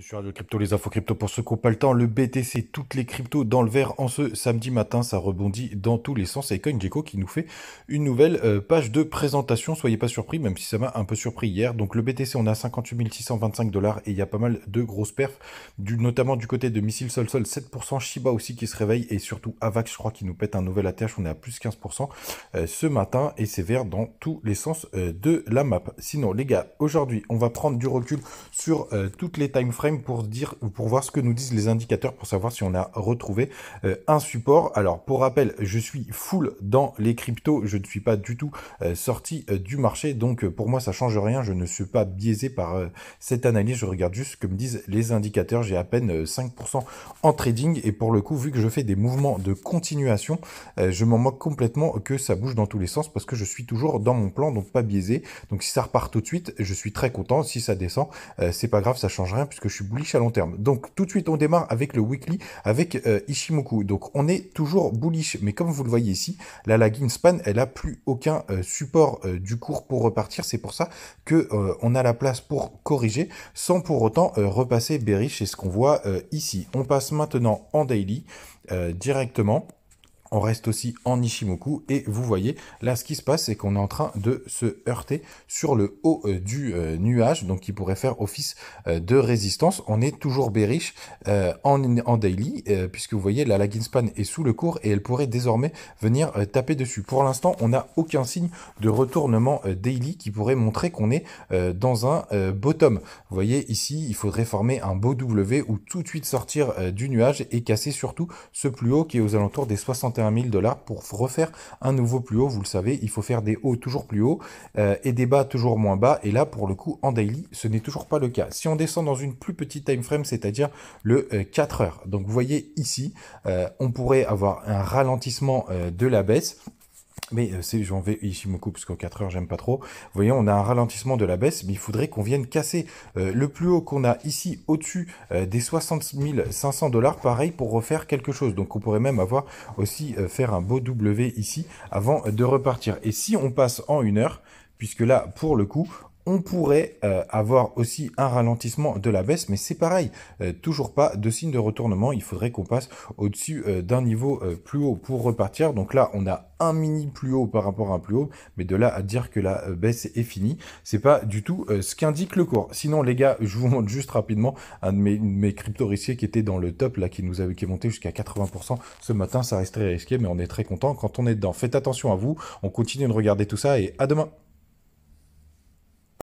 Sur Radio le crypto, les infos crypto pour ceux qui n'ont pas le temps. Le BTC, toutes les cryptos dans le vert en ce samedi matin. Ça rebondit dans tous les sens. Et CoinGecko qui nous fait une nouvelle euh, page de présentation. Soyez pas surpris, même si ça m'a un peu surpris hier. Donc le BTC, on a 58 625 dollars et il y a pas mal de grosses perfs, notamment du côté de Missile Sol Sol, 7%. Shiba aussi qui se réveille et surtout Avax, je crois, qui nous pète un nouvel ATH. On est à plus 15% euh, ce matin et c'est vert dans tous les sens euh, de la map. Sinon, les gars, aujourd'hui, on va prendre du recul sur toutes les time pour, dire, pour voir ce que nous disent les indicateurs, pour savoir si on a retrouvé euh, un support. Alors, pour rappel, je suis full dans les cryptos, je ne suis pas du tout euh, sorti euh, du marché, donc pour moi, ça change rien, je ne suis pas biaisé par cette analyse, je regarde juste ce que me disent les indicateurs, j'ai à peine 5% en trading, et pour le coup, vu que je fais des mouvements de continuation, je m'en moque complètement que ça bouge dans tous les sens, parce que je suis toujours dans mon plan, donc pas biaisé. Donc si ça repart tout de suite, je suis très content, si ça descend, c'est pas grave, ça change rien, puisque je suis bullish à long terme. Donc tout de suite, on démarre avec le weekly, avec euh, Ishimoku. Donc on est toujours bullish, mais comme vous le voyez ici, la lagging span, elle a plus aucun euh, support euh, du cours pour repartir. C'est pour ça que on a la place pour corriger, sans pour autant repasser bearish. C'est ce qu'on voit ici. On passe maintenant en daily directement on reste aussi en Ishimoku et vous voyez là ce qui se passe c'est qu'on est en train de se heurter sur le haut euh, du euh, nuage donc qui pourrait faire office euh, de résistance. On est toujours bearish en, en, daily puisque vous voyez la span est sous le cours et elle pourrait désormais venir taper dessus. Pour l'instant on n'a aucun signe de retournement daily qui pourrait montrer qu'on est dans un bottom. Vous voyez ici il faudrait former un beau W ou tout de suite sortir du nuage et casser surtout ce plus haut qui est aux alentours des 60 1000 dollars pour refaire un nouveau plus haut. Vous le savez, il faut faire des hauts toujours plus hauts euh, et des bas toujours moins bas. Et là, pour le coup, en daily, ce n'est toujours pas le cas. Si on descend dans une plus petite time frame, c'est-à-dire le 4 euh, heures, donc vous voyez ici, euh, on pourrait avoir un ralentissement de la baisse. Mais euh, c'est, j'en vais, ici mon parce qu'en 4 heures j'aime pas trop. voyez, on a un ralentissement de la baisse, mais il faudrait qu'on vienne casser euh, le plus haut qu'on a ici au-dessus euh, des 60 500 dollars, pareil pour refaire quelque chose. Donc on pourrait même avoir aussi faire un beau W ici avant de repartir. Et si on passe en une heure, puisque là, pour le coup, on pourrait euh, avoir aussi un ralentissement de la baisse, mais c'est pareil, euh, toujours pas de signe de retournement, il faudrait qu'on passe au-dessus euh, d'un niveau plus haut pour repartir. Donc là, on a un mini plus haut par rapport à un plus haut, mais de là à dire que la baisse est finie, c'est pas du tout ce qu'indique le cours. Sinon, les gars, je vous montre juste rapidement un de mes, mes crypto qui était dans le top, là, qui nous avait qui est monté jusqu'à 80% ce matin, ça reste très risqué, mais on est très content quand on est dedans. Faites attention à vous, on continue de regarder tout ça et à demain